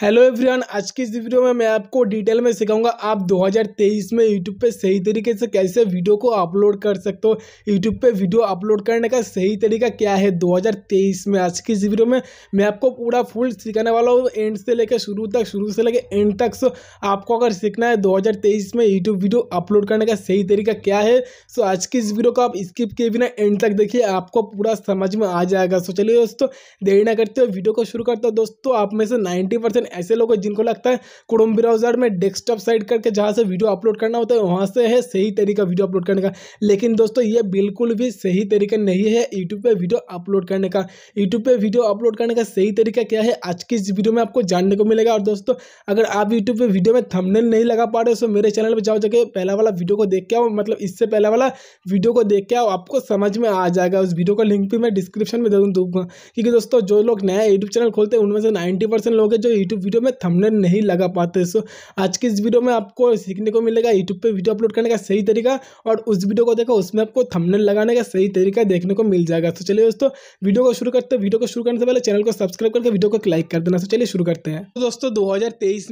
hello everyone आज की इस वीडियो में मैं आपको डिटेल में सिखाऊंगा आप 2023 में यूट्यूब पे सही तरीके से कैसे वीडियो को अपलोड कर सकते हो यूट्यूब पे वीडियो अपलोड करने का सही तरीका क्या है 2023 में आज की इस वीडियो में मैं आपको पूरा फुल सिखाने वाला हूँ एंड से लेकर शुरू तक शुरू से लेकर एंड तक सो आपको अगर सीखना है दो में यूट्यूब वीडियो अपलोड करने का सही तरीका क्या है सो आज की इस वीडियो को आप स्किप किए बिना एंड तक देखिए आपको पूरा समझ में आ जाएगा सो चलिए दोस्तों देरी ना करते हो वीडियो को शुरू करते हो दोस्तों आप में से नाइन्टी लेकिन ऐसे लोग जिनको लगता है क्रोम ब्राउजर में डेस्कटॉप साइड करके जहाँ से वीडियो अपलोड करना होता है वहाँ से है सही तरीका वीडियो अपलोड करने का लेकिन दोस्तों ये बिल्कुल भी सही तरीका नहीं है यूट्यूब पर वीडियो अपलोड करने का यूट्यूब पर वीडियो अपलोड करने का सही तरीका क्या है आज की इस वीडियो में आपको जानने को मिलेगा और दोस्तों अगर आप यूट्यूब पर वीडियो में थमनेल नहीं लगा पा रहे हो तो मेरे चैनल पर जाओ जाके पहला वाला वीडियो को देख के आओ मतलब इससे पहला वाला वीडियो को देख के आओ आपको समझ में आ जाएगा उस वीडियो का लिंक भी मैं डिस्क्रिप्शन में दे दूँगा क्योंकि दोस्तों जो लोग नया यूट्यूब चैनल खोलते हैं उनमें से नाइन्टी लोग हैं जो यूट्यूब यूट्यूब वीडियो में थंबनेल नहीं लगा पाते सो आज के इस वीडियो में आपको सीखने को मिलेगा यूट्यूब पे वीडियो अपलोड करने का सही तरीका और उस वीडियो को देखो उसमें आपको थंबनेल लगाने का सही तरीका देखने को मिल जाएगा तो चलिए दोस्तों वीडियो को शुरू करते हैं वीडियो को शुरू करने से पहले चैनल को सब्सक्राइब करके वीडियो को लाइक कर देना तो चलिए शुरू करते हैं तो दोस्तों दो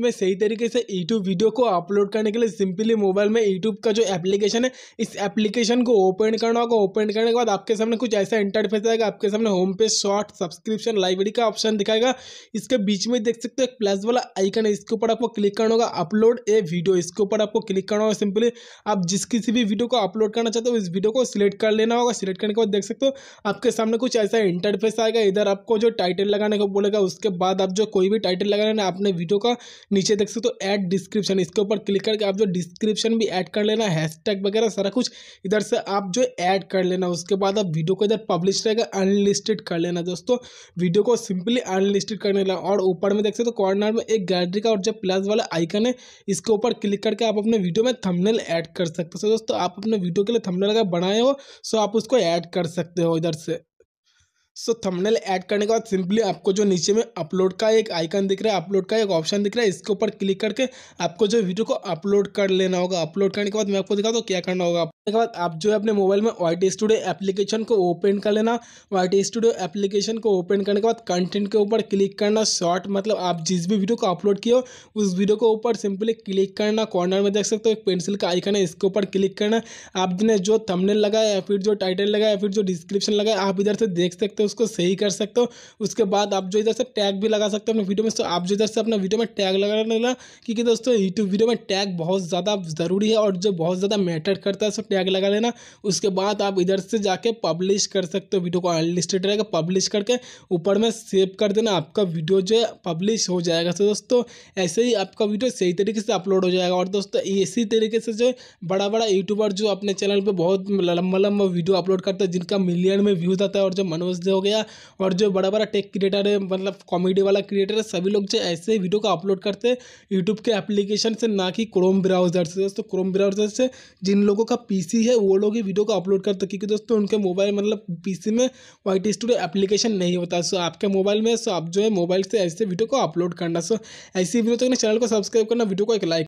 में सही तरीके से यूट्यूब वीडियो को अपलोड करने के लिए सिंपली मोबाइल में यूट्यूब का जो एप्लीकेशन है इस एप्लीकेशन को ओपन करना होगा ओपन करने के बाद आपके सामने कुछ ऐसा इंटरफेस आएगा आपके सामने होम पे शॉर्ट सब्सक्रिप्शन लाइब्रेरी का ऑप्शन दिखाएगा इसके बीच में देख सकते हो प्लस वाला आइकन है इसके ऊपर आपको क्लिक करना होगा अपलोड ए वीडियो इसके ऊपर आपको क्लिक करना होगा सिंपली आप जिस किसी भी वीडियो को अपलोड करना चाहते हो इस वीडियो को सिलेक्ट कर लेना होगा सिलेक्ट करने के बाद देख सकते हो आपके सामने कुछ ऐसा इंटरफेस आएगा इधर आपको जो टाइटल लगाने को बोलेगा उसके बाद आप जो कोई भी टाइटल लगा लेना अपने वीडियो का नीचे देख सकते हो ऐड डिस्क्रिप्शन इसके ऊपर क्लिक करके आप जो डिस्क्रिप्शन भी ऐड कर लेना हैशटैग वगैरह सारा कुछ इधर से आप जो ऐड कर लेना उसके बाद आप वीडियो को इधर पब्लिश रहेगा अनलिस्टेड कर लेना दोस्तों वीडियो को सिंपली अनलिस्टेड कर लेना और ऊपर में देख सकते हो कॉर्नर में एक गैलरी का और जो प्लस वाला आइकन है इसके ऊपर क्लिक करके आप अपने वीडियो में थंबनेल ऐड कर सकते हो सो दोस्तों आप अपने वीडियो के लिए थंबनेल अगर बनाए हो सो आप उसको ऐड कर सकते हो इधर से सो थंबनेल ऐड करने के बाद सिंपली आपको जो नीचे में अपलोड का एक आइकन दिख रहा है अपलोड का एक ऑप्शन दिख रहा है इसके ऊपर क्लिक करके आपको जो वीडियो को अपलोड कर लेना होगा अपलोड करने के बाद मैं आपको दिखाता हूँ क्या करना होगा अपने के बाद आप जो है अपने मोबाइल में वाई स्टूडियो एप्लीकेशन को ओपन कर लेना वाई स्टूडियो एप्लीकेशन को ओपन करने के बाद कंटेंट के ऊपर क्लिक करना शॉर्ट मतलब आप जिस भी वीडियो को अपलोड किए हो उस वीडियो के ऊपर सिंपली क्लिक करना कॉर्नर में देख सकते हो एक पेंसिल का आइकन है इसके ऊपर क्लिक करना आपने जो थमनेल लगाया फिर जो टाइटल लगाया फिर जो डिस्क्रिप्शन लगाया आप इधर से देख सकते हो तो उसको सही कर सकते हो उसके बाद आप जो इधर से टैग भी लगा सकते हो अपने वीडियो में तो आप जो इधर से अपना वीडियो में टैग लगा लेना क्योंकि दोस्तों यूट्यूब वीडियो में टैग बहुत ज़्यादा ज़रूरी है और जो बहुत ज़्यादा मैटर करता है सो टैग लगा लेना उसके बाद आप इधर से जाके पब्लिश कर सकते हो वीडियो को अनलिस्टेड रहेगा पब्लिश करके ऊपर में सेव कर देना आपका वीडियो जो है पब्लिश हो जाएगा तो दोस्तों ऐसे ही आपका वीडियो सही तरीके से अपलोड हो जाएगा और दोस्तों इसी तरीके से जो बड़ा बड़ा यूट्यूबर जो अपने चैनल पर बहुत लंबा लंबा वीडियो अपलोड करता है जिनका मिलियन में व्यूज़ आता है और जो मनोज हो गया और जो बड़ा बड़ा टेक क्रिएटर है मतलब कॉमेडी वाला क्रिएटर है सभी लोग जो ऐसे वीडियो को अपलोड करते हैं यूट्यूब के एप्लीकेशन से ना कि क्रोम ब्राउजर से दोस्तों क्रोम ब्राउजर से जिन लोगों का पीसी है वो लोग ही वीडियो को अपलोड करते क्योंकि दोस्तों उनके मोबाइल मतलब पीसी में वाइट स्टूडियो एप्लीकेशन नहीं होता सो आपके मोबाइल में सो आप जो है मोबाइल से ऐसे वीडियो को अपलोड करना सो ऐसी वीडियो तो चैनल को सब्सक्राइब करना वीडियो को एक लाइक